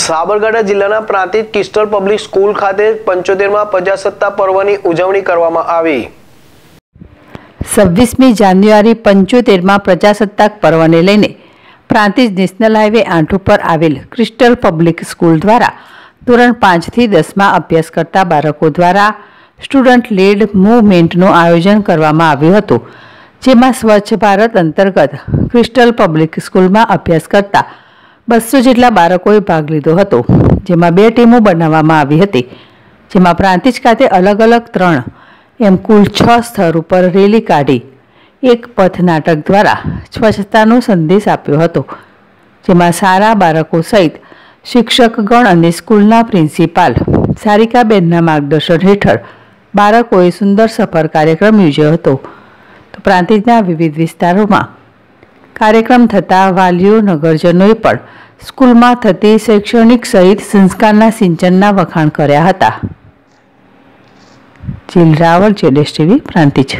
સાબરકાંઠા જિલ્લાના Prantij કિસ્ટલ public school ખાતે પંચોતેરમાં પ્રજાસત્તા પર્વની ઉજવણી કરવામાં આવી છવ્વીસમી જાન્યુઆરી પંચોતેરમાં પ્રજાસત્તાક પર્વને લઈને પ્રાંતિજ નેશનલ હાઈવે આઠ ઉપર આવેલ ક્રિસ્ટલ પબ્લિક સ્કૂલ દ્વારા ધોરણ પાંચથી દસમાં અભ્યાસ કરતા બાળકો દ્વારા સ્ટુડન્ટ લીડ મૂવમેન્ટનું આયોજન કરવામાં આવ્યું હતું જેમાં સ્વચ્છ ભારત અંતર્ગત ક્રિસ્ટલ પબ્લિક સ્કૂલમાં અભ્યાસ કરતા બસો જેટલા બાળકોએ ભાગ લીધો હતો જેમાં બે ટીમો બનાવવામાં આવી હતી જેમાં પ્રાંતિજ ખાતે અલગ અલગ ત્રણ એમ કુલ છ સ્થળ ઉપર રેલી કાઢી એક પથ નાટક દ્વારા સ્વચ્છતાનો સંદેશ આપ્યો હતો જેમાં સારા બાળકો સહિત શિક્ષકગણ અને સ્કૂલના પ્રિન્સિપાલ સારિકાબેનના માર્ગદર્શન હેઠળ બાળકોએ સુંદર સફર કાર્યક્રમ યોજ્યો હતો તો પ્રાંતિજના વિવિધ વિસ્તારોમાં કાર્યક્રમ થતાં વાલીઓ નગરજનોએ પણ સ્કૂલમાં થતી શૈક્ષણિક સહિત સંસ્કારના સિંચનના વખાણ કર્યા હતા જીલ રાવલ જેડેશ ટીવી પ્રાંતિજ